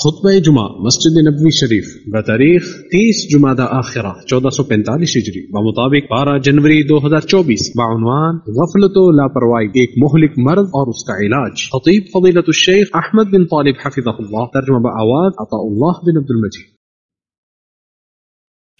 खुतब जुमा मस्जिद नबी शरीफ बतारीख तीस जुमादा आखिर चौदह सौ पैंतालीस हिजरी बमुताबिक बारह जनवरी दो हजार चौबीस बानवान गफलत लापरवाही एक मोहलिक मर्द और उसका इलाज खतीब फजीलत शेख अहमद बिन तालिब हफिजा तर्जुमा आवाज अताउल्लाह बिन अब्दुल मजीद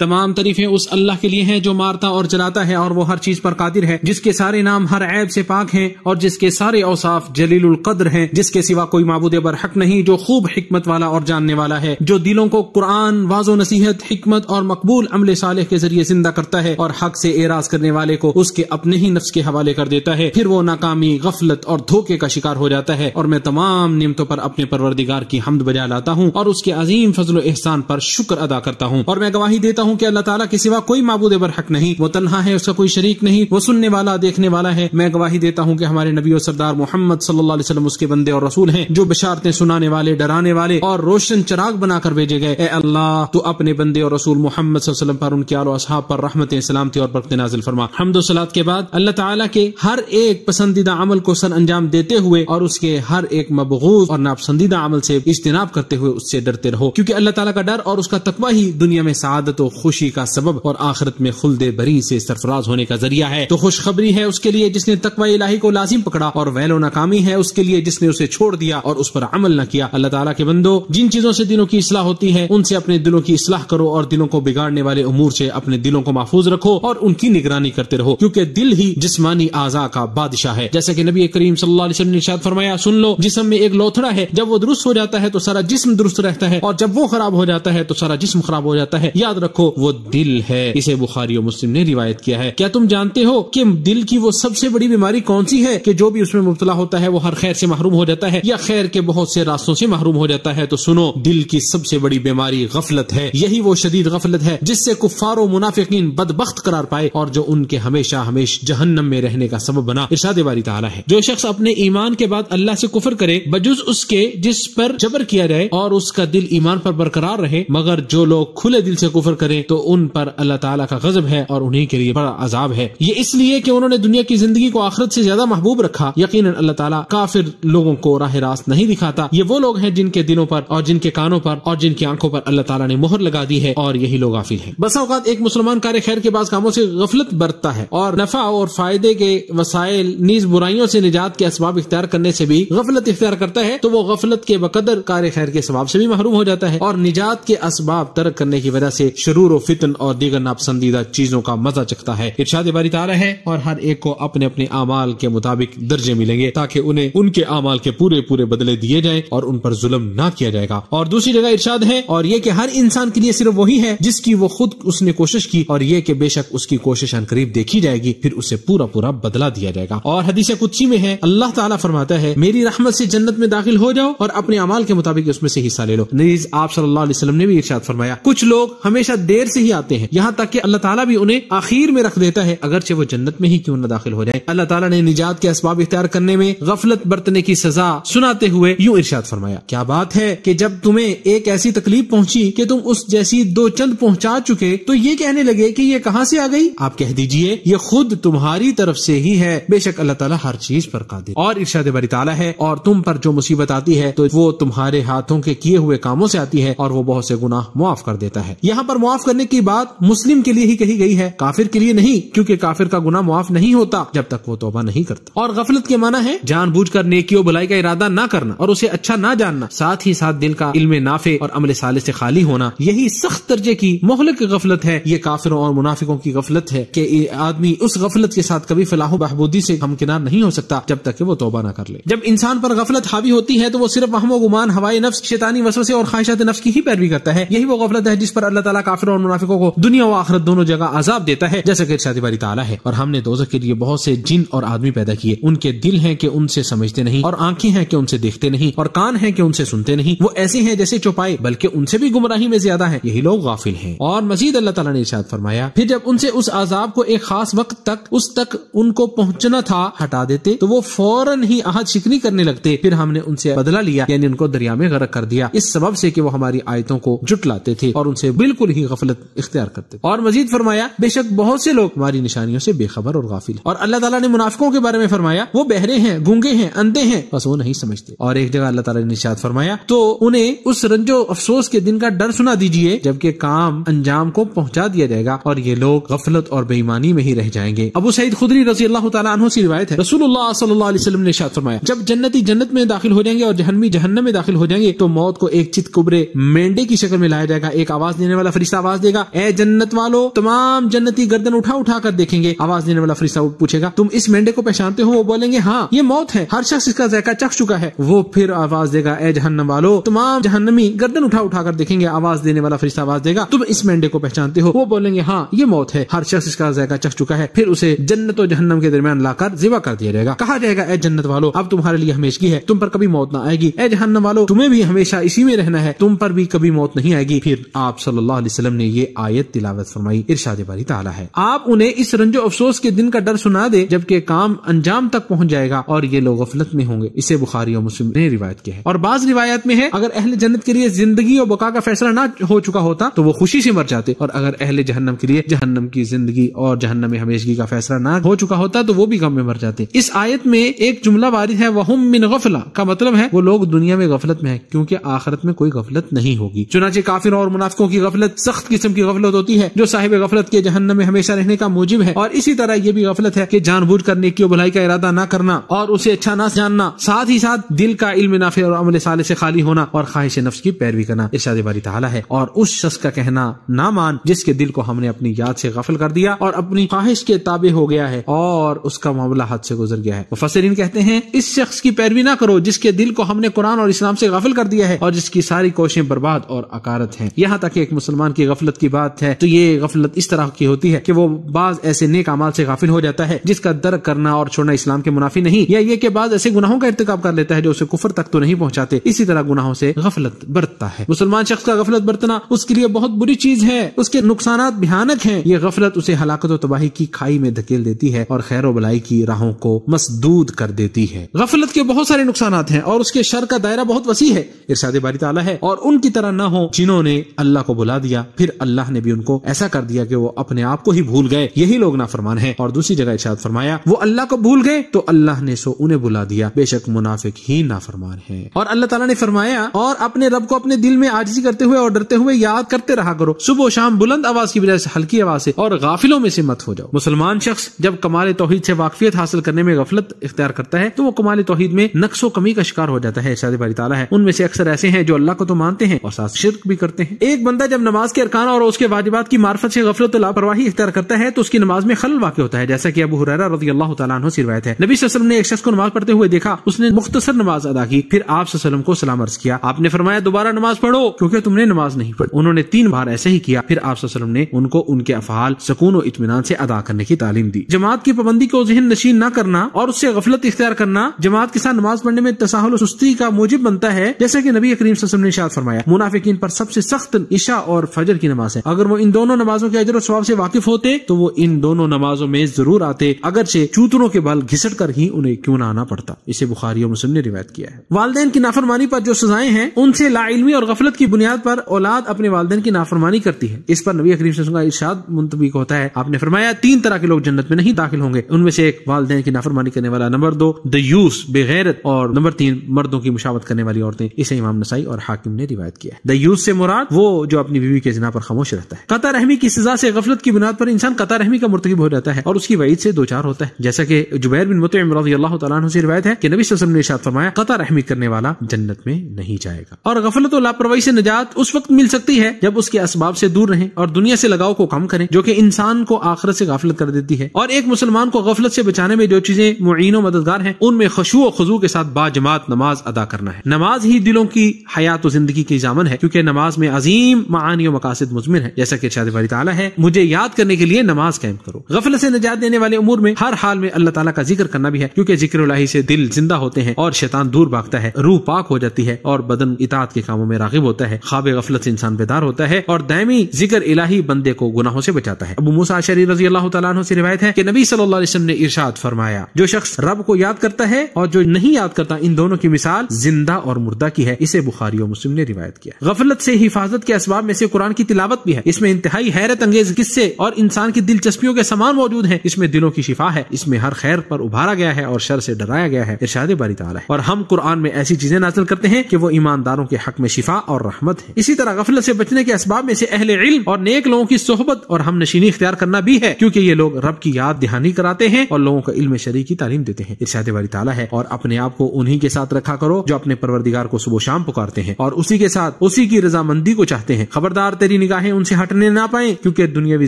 तमाम तरीफे उस अल्लाह के लिए हैं जो मारता और जलाता है और वो हर चीज पर कादिर है जिसके सारे नाम हर ऐब से पाक हैं और जिसके सारे औसाफ जलील कद्र हैं जिसके सिवा कोई मबूद हक नहीं जो खूब हिकमत वाला और जानने वाला है जो दिलों को कुरान वाजो नसीहत हिकमत और मकबूल अमल साल के जरिए जिंदा करता है और हक से एराज करने वाले को उसके अपने ही नफ्स के हवाले कर देता है फिर वो नाकामी गफलत और धोखे का शिकार हो जाता है और मैं तमाम नियमतों पर अपने परवरदिगार की हमद बजा लाता हूँ और उसके अजीम फजल एहसान पर शुक्र अदा करता हूँ और मैं गवाही देता हूँ हूँ की अल्लाह तला के सिवा कोई मबूद बरहक नहीं वो तनहा है उसका कोई शरीक नहीं वो सुनने वाला देखने वाला है मैं गवाही देता हूँ की हमारे नबी और सरदार मोहम्मद सल्लाम उसके बंदे और रसूल है जो बशारतें सुनाने वाले डराने वाले और रोशन चराग बनाकर भेजे गए अल्लाह तो अपने बंदे और रसूल मोहम्मद पर उनके आलो अब पर रहमत सलामती और बरत नाजिल फरमा हमदोसलात के बाद अल्लाह तला के हर एक पसंदीदा अमल को सर अंजाम देते हुए और उसके हर एक मबगूज और नापसंदीदा अमल से इज्तनाब करते हुए उससे डरते रहो क्योंकि अल्लाह तला का डर और उसका तकवा ही दुनिया में सआदत खुशी का सबब और आखिरत में खुलदे बरी से सरफराज होने का जरिया है तो खुशखबरी है उसके लिए जिसने तकवा इलाही को लाजिम पकड़ा और वैलो नाकामी है उसके लिए जिसने उसे छोड़ दिया और उस पर अमल न किया अल्लाह ताला के बंदो जिन चीजों से दिलों की असलाह होती है उनसे अपने दिलों की असलाह करो और दिलों को बिगाड़ने वाले उमूर से अपने दिलों को महफूज रखो और उनकी निगरानी करते रहो क्योंकि दिल ही जिसमानी आजा का बादशाह है जैसे कि नबी करीम सल्लल्लाहु ने इशाद फरमाया सुन लो जिसम में एक लोथड़ा है जब वो दुरुस्त हो जाता है तो सारा जिस्म दुरुस्त रहता है और जब वो खराब हो जाता है तो सारा जिस्म खराब हो जाता है याद रखो रखो वो दिल है इसे बुखारी और मुस्लिम ने रिवायत किया है क्या तुम जानते हो कि दिल की वो सबसे बड़ी बीमारी कौन सी है कि जो भी उसमें मुबतला होता है वो हर खैर से महरूम हो जाता है या खैर के बहुत से रास्तों से महरूम हो जाता है तो सुनो दिल की सबसे बड़ी बीमारी गफलत है यही वो शदीद गफलत है जिससे कुफार मुनाफिकीन बदबख्त करार पाए और जो उनके हमेशा हमेशा जहन्नम में रहने का सबब बना इरशाद बारी ताला है जो शख्स अपने ईमान के बाद अल्लाह से कुफर करे बजुज उसके जिस पर जबर किया जाए और उसका दिल ईमान पर बरकरार रहे मगर जो लोग खुले दिल से कुफर करे करें तो उन पर अल्लाह ताला का गजब है और उन्हीं के लिए बड़ा अजाब है ये इसलिए कि उन्होंने दुनिया की जिंदगी को आखिरत से ज्यादा महबूब रखा यकीन अल्लाह ताला काफिर लोगों को राह रास्त नहीं दिखाता ये वो लोग हैं जिनके दिलों पर और जिनके कानों पर और जिनकी आंखों पर अल्लाह ताला ने मोहर लगा दी है और यही लोग आफिल है बस अवत एक मुसलमान कार्य खैर के बाद कामों से गफलत बरतता है और नफा और फायदे के वसायल नीज बुराइयों से निजात के असबाब इख्तियार करने से भी गफलत इख्तियार करता है तो वो गफलत के बकदर कार्य खैर के असबाब से भी महरूम हो जाता है और निजात के असबाब तर्क करने की वजह से शुरू शूर फितन और दीगर नापसंदीदा चीजों का मजा चखता है इर्शाद बारी तारा है और हर एक को अपने अपने अमाल के मुताबिक दर्जे मिलेंगे ताकि उन्हें उनके अमाल के पूरे पूरे बदले दिए जाए और उन पर जुलम ना किया जाएगा और दूसरी जगह इर्शाद है और ये की हर इंसान के लिए सिर्फ वही है जिसकी वो खुद उसने कोशिश की और ये की बेशक उसकी कोशिश करीब देखी जाएगी फिर उसे पूरा पूरा बदला दिया जाएगा और हदीस कुछ में है अल्लाह तला फरमाता है मेरी रहमत ऐसी जन्नत में दाखिल हो जाओ और अपने अमाल के मुताबिक उसमें से हिस्सा ले लो नजीज आप सल्लाम ने भी इर्शाद फरमाया कुछ लोग हमेशा देर से ही आते हैं यहाँ तक कि अल्लाह ताला भी उन्हें आखिर में रख देता है अगरचे वो जन्नत में ही क्यों न दाखिल हो जाए अल्लाह ताला ने निजात के इसबाब इख्तियार करने में गफलत बरतने की सजा सुनाते हुए यूं इर्शाद फरमाया क्या बात है कि जब तुम्हें एक ऐसी तकलीफ पहुँची कि तुम उस जैसी दो चंद पहुँचा चुके तो ये कहने लगे की ये कहाँ से आ गई आप कह दीजिए ये खुद तुम्हारी तरफ से ही है बेशक अल्लाह ताला हर चीज पर कादिर और इर्शाद बरी ताला है और तुम पर जो मुसीबत आती है तो वो तुम्हारे हाथों के किए हुए कामों से आती है और वो बहुत से गुनाह मुआफ कर देता है यहाँ पर मुआफ माफ करने की बात मुस्लिम के लिए ही कही गई है काफिर के लिए नहीं क्योंकि काफिर का गुना माफ नहीं होता जब तक वो तोबा नहीं करता और गफलत के माना है जानबूझ कर नेकी और भलाई का इरादा न करना और उसे अच्छा ना जानना साथ ही साथ दिल का इल्म नाफे और अमल साले से खाली होना यही सख्त दर्जे की मोहलक गफलत है ये काफिरों और मुनाफिकों की गफलत है की आदमी उस गफलत के साथ कभी फलाहो बहबूदी ऐसी हमकिनार नहीं हो सकता जब तक वो तोबा न कर ले जब इंसान पर गफलत हावी होती है तो वो सिर्फ अहमो गुमान हवाई नफ्स शैतानी ऐसी और ख्वाहिशात नफ्स की ही पैरवी करता है यही वो गफलत है जिस पर अल्लाह तला काफिर और मुनाफिकों को दुनिया व आखरत दोनों जगह आजाब देता है जैसे कि इर्शादी बारी ताला है और हमने दोजक के लिए बहुत से जिन और आदमी पैदा किए उनके दिल है की उनसे समझते नहीं और आंखें हैं की उनसे देखते नहीं और कान है की उनसे सुनते नहीं वो ऐसे है जैसे चौपाए बल्कि उनसे भी गुमराही में ज्यादा है यही लोग गाफिल है और मजीद अल्लाह तला ने इशाद फरमाया फिर जब उनसे उस आजाब को एक खास वक्त तक उस तक उनको पहुँचना था हटा देते तो वो फौरन ही आहद शिकनी करने लगते फिर हमने उनसे बदला लिया यानी उनको दरिया में गर्क कर दिया इस सबब से कि वो हमारी आयतों को जुटलाते थे और उनसे बिल्कुल ही गफल गफलत इख्तियार करते और मजीद फरमाया बेशक बहुत से लोग हमारी निशानियों से बेखबर और गाफिल और अल्लाह तला ने मुनाफिकों के बारे में फरमाया वो बहरे हैं गूंगे हैं अंधे हैं बस वो नहीं समझते और एक जगह अल्लाह ताला ने निशाद फरमाया तो उन्हें उस रंजो अफसोस के दिन का डर सुना दीजिए जबकि काम अंजाम को पहुंचा दिया जाएगा और ये लोग गफलत और बेईमानी में ही रह जाएंगे अब सईद खुदरी रजी अल्लाह तु की रिवायत है रसूल सल्लल्लाहु अलैहि वसल्लम ने शाद फरमाया जब जन्नती जन्नत में दाखिल हो जाएंगे और जहनमी जहन्नम में दाखिल हो जाएंगे तो मौत को एक चित कुबरे मेंढे की शक्ल में लाया जाएगा एक आवाज देने वाला फरिश्ता आवाज देगा ए जन्नत वालो तमाम जन्नती गर्दन उठा उठा कर देखेंगे आवाज देने वाला फरिश्ता पूछेगा तुम इस मेंढे को पहचानते हो वो बोलेंगे हाँ ये मौत है हर शख्स इसका जायका चख चुका है वो फिर आवाज देगा ए जहन्नम वालो तमाम जहन्नमी गर्दन उठा उठा कर देखेंगे आवाज देने वाला फरिश्ता आवाज देगा तुम इस मेंढे को पहचानते हो वो बोलेंगे हाँ ये मौत है हर शख्स इसका जायका चख चुका है फिर उसे जन्नत और जहन्नम के दरमियान लाकर जिबा कर दिया जाएगा कहा जाएगा ए जन्नत वालो अब तुम्हारे लिए हमेशगी है तुम पर कभी मौत ना आएगी ए जहन्नम वालो तुम्हें भी हमेशा इसी में रहना है तुम पर भी कभी मौत नहीं आएगी फिर आप सल्लल्लाहु अलैहि वसल्लम वसल्लम ने ये आयत तिलावत फरमाई इर्शाद बारी ताला है आप उन्हें इस रंजो अफसोस के दिन का डर सुना दे जबकि काम अंजाम तक पहुँच जाएगा और ये लोग गफलत में होंगे इसे बुखारी और मुस्लिम ने रिवायत किया है और बाज रिवायत में है अगर अहल जन्नत के लिए जिंदगी और बका का फैसला न हो चुका होता तो वो खुशी से मर जाते और अगर अहल जहन्नम के लिए जहन्नम की जिंदगी और जहन्नम हमेशगी का फैसला ना हो चुका होता तो वो भी गम में मर जाते इस आयत में एक जुमला वारिद है वह मिन गफला का मतलब है वो लोग दुनिया में गफलत में है क्योंकि आखिरत में कोई गफलत नहीं होगी चुनाचे काफिर और मुनाफिकों की गफलत सख्त सख्त किस्म की गफलत होती है जो साहिब गफलत के जहन में हमेशा रहने का मूजिब है और इसी तरह ये भी गफलत है की जान बुझ करने की भलाई का इरादा न करना और उसे अच्छा ना जानना साथ ही साथ दिल का इल्म नाफे और अमल साले से खाली होना और ख्वाहिश नफ्स की पैरवी करना इर्शाद बारी ताला है और उस शख्स का कहना ना मान जिसके दिल को हमने अपनी याद ऐसी गफल कर दिया और अपनी ख्वाहिश के ताबे हो गया है और उसका मामला हाथ से गुजर गया है मुफसरीन कहते हैं इस शख्स की पैरवी ना करो जिसके दिल को हमने कुरान और इस्लाम ऐसी गफल कर दिया है और जिसकी सारी कोशें बर्बाद और अकारत है यहाँ तक एक मुसलमान की गफलत की बात है तो ये गफलत इस तरह की होती है कि वो बाज ऐसे नेक अमाल से गाफिल हो जाता है जिसका दर करना और छोड़ना इस्लाम के मुनाफी नहीं या ये कि बाज ऐसे गुनाहों का इरतकाब कर लेता है जो उसे कुफर तक तो नहीं पहुंचाते इसी तरह गुनाहों से गफलत बरतता है मुसलमान शख्स का गफलत बरतना उसके लिए बहुत बुरी चीज है उसके नुकसान भयानक है ये गफलत उसे हलाकत और तबाही की खाई में धकेल देती है और खैर वलाई की राहों को मसदूद कर देती है गफलत के बहुत सारे नुकसान है और उसके शर का दायरा बहुत वसी है इरशाद बारी ताला है और उनकी तरह न हो जिन्होंने अल्लाह को बुला दिया फिर अल्लाह ने भी उनको ऐसा कर दिया कि वो अपने आप को ही भूल गए यही लोग नाफरमान है और दूसरी जगह इशाद फरमाया वो अल्लाह को भूल गए तो अल्लाह ने सो उन्हें बुला दिया बेशक मुनाफिक ही नाफरमान है और अल्लाह तला ने फरमाया और अपने रब को अपने दिल में आजी करते हुए और डरते हुए याद करते रहा करो सुबह शाम बुलंद आवाज की वजह से हल्की आवाज से और गाफिलों में से मत हो जाओ मुसलमान शख्स जब कमाल तोहहीद से वाकफियत हासिल करने में गफलत इख्तियार करता है तो वो कमाल तोहहीद में नक्सो कमी का शिकार हो जाता है शादी बारी ताला है उनमें से अक्सर ऐसे हैं जो अल्लाह को तो मानते हैं और साथ शिरक भी करते हैं एक बंदा जब नमाज के अरकान और उसके वाजिबात की मार्फत से गफलत लापरवाही इख्तियार करता है तो उसकी नमाज में खल वाक होता है जैसा कि अबू हुरैरा रजी अल्लाह तला से रिवायत है नबी वसलम ने एक शख्स को नमाज पढ़ते हुए देखा उसने मुख्तसर नमाज अदा की फिर आप वसलम को सलाम अर्ज किया आपने फरमाया दोबारा नमाज पढ़ो क्योंकि तुमने नमाज नहीं पढ़ी उन्होंने तीन बार ऐसे ही किया फिर आप वसलम ने उनको उनके अफहाल सुकून और इतमान से अदा करने की तालीम दी जमात की पाबंदी को जहन नशीन न करना और उससे गफलत इख्तियार करना जमात के साथ नमाज पढ़ने में तसाहल सुस्ती का मूजिब बनता है जैसे की नबी करीम ने शाद फरमाया मुनाफिकीन पर सबसे सख्त ईशा और फजर की नमाज है अगर वो इन दोनों नमाजों के अजर स्वाब से वाकिफ होते तो वो इन दोनों नमाजों में जरूर आते अगरचे चूतरों के बल घिसट कर ही उन्हें क्यों ना आना पड़ता इसे बुखारी और मुस्लिम ने रिवायत किया है वाले की नाफरमानी पर जो सजाएं हैं उनसे लाइलमी और गफलत की बुनियाद पर औलाद अपने वाले की नाफरमानी करती है इस पर नबी अकरीम का इर्शाद मुंतबिक होता है आपने फरमाया तीन तरह के लोग जन्नत में नहीं दाखिल होंगे उनमें से एक वाले की नाफरमानी करने वाला नंबर दो दूस बेगैरत और नंबर तीन मर्दों की मुशावत करने वाली औरतें इसे इमाम नसाई और हाकिम ने रिवायत किया दूस से मुराद वो जो अपनी बीवी के जिना पर खामोश रहता है कतार रहमी की सजा से गफलत की बुनियाद पर इंसान कतार रहमी का मुर्तकब हो जाता है और उसकी वईद से दो चार होता है जैसा कि जुबैर बिन मुतम अल्लाह तला से रिवायत है कि नबी सल्लल्लाहु अलैहि वसल्लम ने शाद फरमाया कतार रहमी करने वाला जन्नत में नहीं जाएगा और गफलत और लापरवाही से निजात उस वक्त मिल सकती है जब उसके इसबाब से दूर रहें और दुनिया से लगाव को कम करें जो कि इंसान को आखिरत से गफलत कर देती है और एक मुसलमान को गफलत से बचाने में जो चीजें मुइन मददगार हैं उनमें खुशू और खुजू के साथ बाजमात नमाज अदा करना है नमाज ही दिलों की हयात जिंदगी की जामन है क्योंकि नमाज में अजीम मानी मकास फासिद मुजमिर है जैसा की शादी ताला है मुझे याद करने के लिए नमाज कैम करो गफल से निजात देने वाले उमूर में हर हाल में अल्लाह ताला का जिक्र करना भी है क्योंकि जिक्र से दिल जिंदा होते हैं और शैतान दूर भागता है रूह पाक हो जाती है और बदन इतात के कामों में रागिब होता है खाब गफलत से इंसान बेदार होता है और दैमी जिक्र इलाही बंदे को गुनाहों से बचाता है अब मूसा शरीर रजी अल्लाह तला से रिवायत है की नबी सल्लाम ने इर्शाद फरमाया जो शख्स रब को याद करता है और जो नहीं याद करता इन दोनों की मिसाल जिंदा और मुर्दा की है इसे बुखारी और मुस्लिम ने रिवायत किया गफलत से हिफाजत के इसबाब में से कुरान की की तिलावत भी है इसमें इंतहाई हैरत अंगेज किस्से और इंसान की दिलचस्पियों के समान मौजूद है इसमें दिलों की शिफा है इसमें हर खैर पर उभारा गया है और शर से डराया गया है इर्शाद बारी ताला है और हम कुरान में ऐसी चीजें नाजिल करते हैं की वो ईमानदारों के हक में शिफा और रहमत है इसी तरह गफलत से बचने के इसबाब में से अहले इल्म और नेक लोगों की सोहबत और हम नशीनी इख्तियार करना भी है क्यूँकी ये लोग रब की याद दहानी कराते हैं और लोगों का इल्म शरीक की तालीम देते हैं इर्शाद बारी ताला है और अपने आप को उन्हीं के साथ रखा करो जो अपने परवरदिगार को सुबह शाम पुकारते हैं और उसी के साथ उसी की रजामंदी को चाहते हैं खबरदार तेरी तेरी निगाहें उनसे हटने ना पाए क्योंकि दुनियावी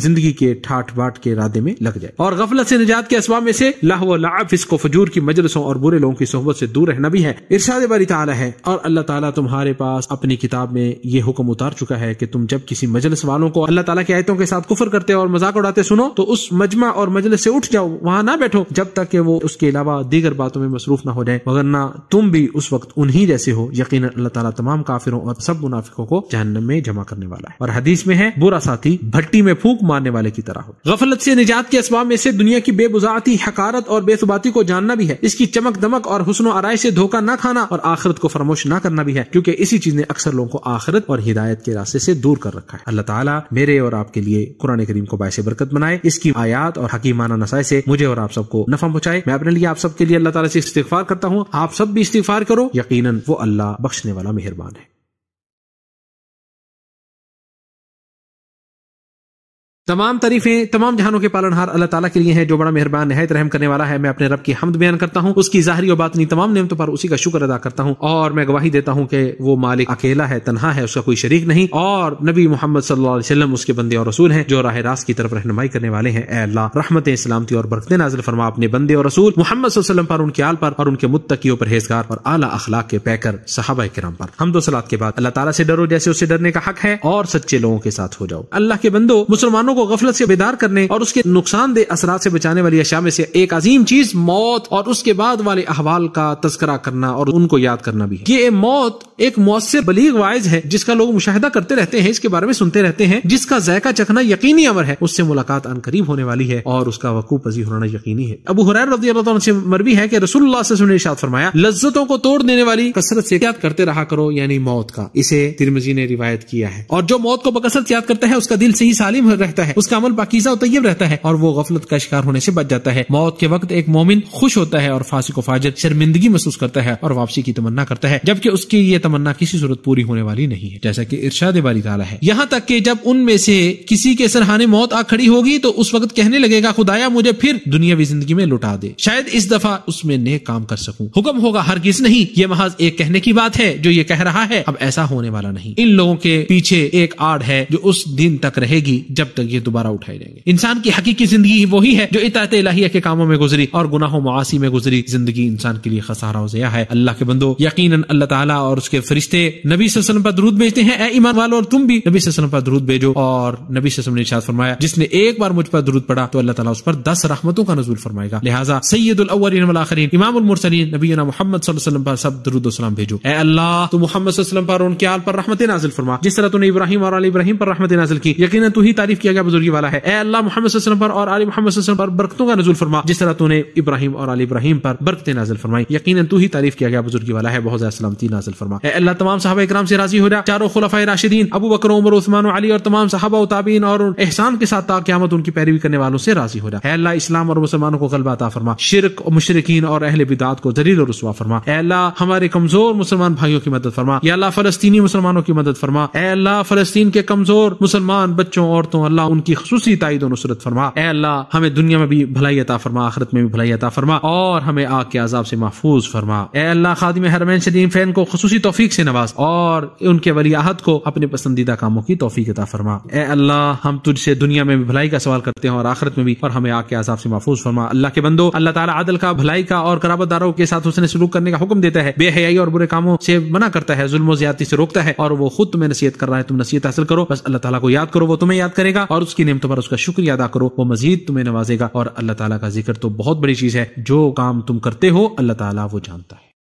जिंदगी के ठाठ बाट के इरादे में लग जाए और गफलत से निजात के असबाब में से लाहको फजूर की मजलसों और बुरे लोगों की सोहबत से दूर रहना भी है इर्शाद बारी ताला है और अल्लाह ताला तुम्हारे पास अपनी किताब में ये हुक्म उतार चुका है कि तुम जब किसी मजलस वालों को अल्लाह ताला की आयतों के साथ कुफर करते और मजाक उड़ाते सुनो तो उस मजमा और मजलिस से उठ जाओ वहाँ ना बैठो जब तक कि वो उसके अलावा दीगर बातों में मसरूफ ना हो जाए मगर ना तुम भी उस वक्त उन्हीं जैसे हो यकीन अल्लाह ताला तमाम काफिरों और सब मुनाफिकों को जहन्नम में जमा करने वाला है और हदीस में है बुरा साथी भट्टी में फूक मारने वाले की तरह हो गफलत से निजात के असबाब में से दुनिया की बेबुजाती हकारत और बेसुबाती को जानना भी है इसकी चमक दमक और हुसनो आरय से धोखा न खाना और आखिरत को फरमोश न करना भी है क्योंकि इसी चीज ने अक्सर लोगों को आखिरत और हिदायत के रास्ते से दूर कर रखा है अल्लाह ताला मेरे और आपके लिए कुरान करीम को बायस बरकत बनाए इसकी आयात और हकीमाना नसाय से मुझे और आप सबको नफा पहुंचाए मैं अपने लिए आप सबके लिए अल्लाह ताला से इस्तीफार करता हूँ आप सब भी इस्तीफार करो यकीनन वो अल्लाह बख्शने वाला मेहरबान है तमाम तारीफें तमाम जहानों के पालनहार अल्लाह ताला के लिए है जो बड़ा मेहरबान नहायत रहम करने वाला है मैं अपने रब की हमद बयान करता हूँ उसकी जाहरी और बातनी तमाम नियमतों पर उसी का शुक्र अदा करता हूँ और मैं गवाही देता हूँ कि वो मालिक अकेला है तनहा है उसका कोई शरीक नहीं और नबी मोहम्मद सल्लाम उसके बंदे और रसूल है जो राह रास की तरफ रहनुमाई करने वाले हैं अल्लाह रहमत सलामती और बरकत नाजिल फरमा अपने बंदे और रसूल मोहम्मद पर उनके आल पर और उनके मुत्तकियों परहेजगार और आला अखलाक के पैकर सहाबा कराम पर हम दो सलाद के बाद अल्लाह तला से डरो जैसे उससे डरने का हक है और सच्चे लोगों के साथ हो जाओ अल्लाह के बंदो मुसलमानों इंसानों को गफलत से बेदार करने और उसके दे असरा से बचाने वाली अशा में से एक अजीम चीज मौत और उसके बाद वाले अहवाल का तस्करा करना और उनको याद करना भी ये मौत एक मौसर बलीग वायज है जिसका लोग मुशाह करते रहते हैं इसके बारे में सुनते रहते हैं जिसका जायका चखना यकीनी अमर है उससे मुलाकात करीब होने वाली है और उसका वकू पजी होना यकीनी है अब से मरवी है कि रसुल्ला से ने शाद फरमाया लज्जतों को तोड़ देने वाली कसरत से याद करते रहा करो यानी मौत का इसे तिरमजी ने रिवायत किया है और जो मौत को बकसरत याद करता है उसका दिल से ही सालिम रहता है होता है उसका अमल पाकिजा और तयब रहता है और वो गफलत का शिकार होने से बच जाता है मौत के वक्त एक मोमिन खुश होता है और को फाजर शर्मिंदगी महसूस करता है और वापसी की तमन्ना करता है जबकि उसकी ये तमन्ना किसी सूरत पूरी होने वाली नहीं है जैसा की इर्शाद बारी ताला है यहाँ तक के जब उनमें से किसी के सरहाने मौत आ खड़ी होगी तो उस वक्त कहने लगेगा खुदाया मुझे फिर दुनियावी जिंदगी में लुटा दे शायद इस दफा उसमें नए काम कर सकूं हुक्म होगा हर किस नहीं ये महज एक कहने की बात है जो ये कह रहा है अब ऐसा होने वाला नहीं इन लोगों के पीछे एक आड़ है जो उस दिन तक रहेगी जब तक ये दोबारा उठाए जाएंगे इंसान की हकीकी जिंदगी ही वही है जो इतात इलाहिया के कामों में गुजरी और गुनाहों मुआसी में गुजरी जिंदगी इंसान के लिए खसारा जया है अल्लाह के बंदो यकीन अल्लाह ताला और उसके फरिश्ते नबी वसलम पर दूध भेजते हैं ए ईमान वालों और तुम भी नबी वसलम पर दूध भेजो और नबी वसलम ने इशाद फरमाया जिसने एक बार मुझ पर दूध पड़ा तो अल्लाह ताला उस पर दस रहमतों का नजूल फरमाएगा लिहाजा सैदुल आखरीन इमाम मुरसलीन नबी मोहम्मद वसलम पर सब दरुद वसलम भेजो ए अल्लाह तो मोहम्मद वसलम पर उनके आल पर रहमत नाजिल फरमा जिस तरह तूने इब्राहिम और इब्राहिम पर रहमत नाजिल की यकीन तू ही तारीफ किया गया क्या बुजुर्गी वाला है ए अल्लाह मोहम्मद पर और आली मोहम्मद पर बरकतों का नजुल फरमा जिस तरह तूने इब्राहिम और आली इब्राहिम पर बरकतें नाजिल फरमाई यकीन तू ही तारीफ किया गया बुजुर्गी वाला है बहुत ज्यादा सलामती नाजिल फरमा ए अल्लाह तमाम साहब इक्राम से राजी हो जा चारों खुलफा राशिदीन अबू बकर उमर उस्मान अली और तमाम साहबा उताबीन और एहसान के साथ ताकत उनकी पैरवी करने वालों से राजी हो जा अल्लाह इस्लाम और मुसलमानों को गलबा अता फरमा शिरक मुशरकिन और अहल बिदात को दलील और रसवा फरमा अल्लाह हमारे कमजोर मुसलमान भाइयों की मदद फरमा या अल्लाह फलस्तीनी मुसलमानों की मदद फरमा अल्लाह फलस्तीन के कमजोर मुसलमान बच्चों औरतों अल्लाह उनकी खसूसी तायद नुसरत फरमा ए अल्लाह हमें दुनिया में भी भलाई अता फरमा आखरत में भी भलाई अता फरमा और हमें आग के आजाब से महफूज फरमा ए अल्लाह खादिम हरमैन शदीम फैन को खसूसी तोफीक से नवाज और उनके वलीहत को अपने पसंदीदा कामों की तोफीक अता फरमा ए अल्लाह हम तुझसे दुनिया में भी भलाई का सवाल करते हैं और आखरत में भी और हमें आग के आजाब से महफूज फरमा अल्लाह के बंदो अल्लाह तला आदल का भलाई का और कराबदारों के साथ उसने सलूक करने का हुक्म देता है बेहयाई और बुरे कामों से मना करता है जुल्म ज्यादा से रोकता है और वो खुद तुम्हें नसीहत कर रहा है तुम नसीहत हासिल करो बस अल्लाह ताला को याद करो वो तुम्हें याद करेगा और उसकी नियमतों पर उसका शुक्रिया अदा करो वो मजीद तुम्हें नवाजेगा और अल्लाह ताला का जिक्र तो बहुत बड़ी चीज है जो काम तुम करते हो अल्लाह ताला वो जानता है